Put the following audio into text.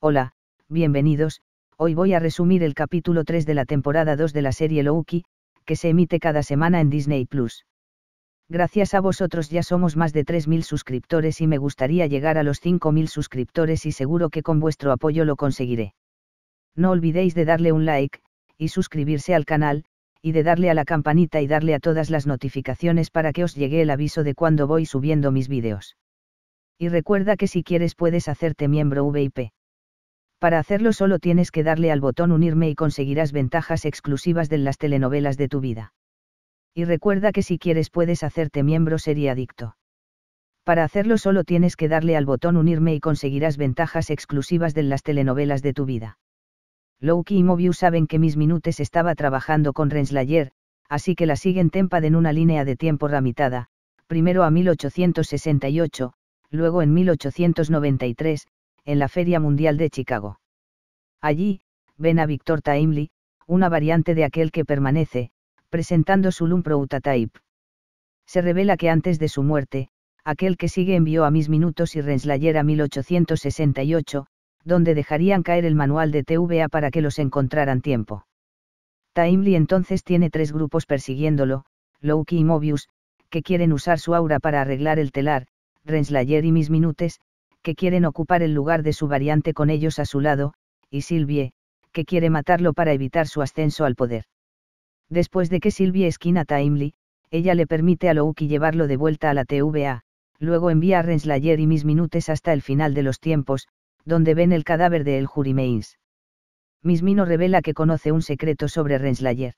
Hola, bienvenidos, hoy voy a resumir el capítulo 3 de la temporada 2 de la serie Loki, que se emite cada semana en Disney Plus. Gracias a vosotros ya somos más de 3.000 suscriptores y me gustaría llegar a los 5.000 suscriptores y seguro que con vuestro apoyo lo conseguiré. No olvidéis de darle un like, y suscribirse al canal, y de darle a la campanita y darle a todas las notificaciones para que os llegue el aviso de cuando voy subiendo mis vídeos. Y recuerda que si quieres puedes hacerte miembro VIP. Para hacerlo solo tienes que darle al botón unirme y conseguirás ventajas exclusivas de las telenovelas de tu vida. Y recuerda que si quieres puedes hacerte miembro adicto. Para hacerlo solo tienes que darle al botón unirme y conseguirás ventajas exclusivas de las telenovelas de tu vida. Loki y Mobius saben que mis minutes estaba trabajando con Renslayer, así que la siguen Tempad en una línea de tiempo ramitada, primero a 1868, luego en 1893, en la Feria Mundial de Chicago. Allí, ven a Victor Taimli, una variante de aquel que permanece, presentando su LUM Type. Se revela que antes de su muerte, aquel que sigue envió a Mis Minutos y Renslayer a 1868, donde dejarían caer el manual de TVA para que los encontraran tiempo. Taimli entonces tiene tres grupos persiguiéndolo, Loki y Mobius, que quieren usar su aura para arreglar el telar, Renslayer y Mis Minutes, que quieren ocupar el lugar de su variante con ellos a su lado, y Sylvie, que quiere matarlo para evitar su ascenso al poder. Después de que Sylvie esquina Timely, ella le permite a Louki llevarlo de vuelta a la TVA, luego envía a Renslayer y Mis Minutes hasta el final de los tiempos, donde ven el cadáver de El Miss Mismino revela que conoce un secreto sobre Renslayer.